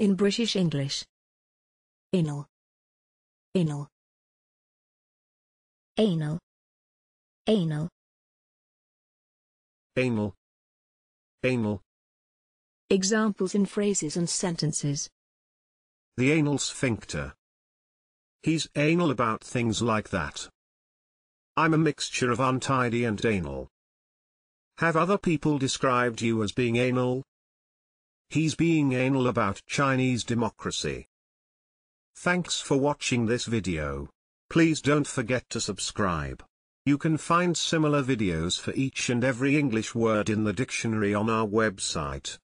in British English. Anal. Anal. Anal. Anal. Anal. Anal. Examples in phrases and sentences. The anal sphincter. He's anal about things like that. I'm a mixture of untidy and anal. Have other people described you as being anal? He's being anal about Chinese democracy. Thanks for watching this video. Please don't forget to subscribe. You can find similar videos for each and every English word in the dictionary on our website.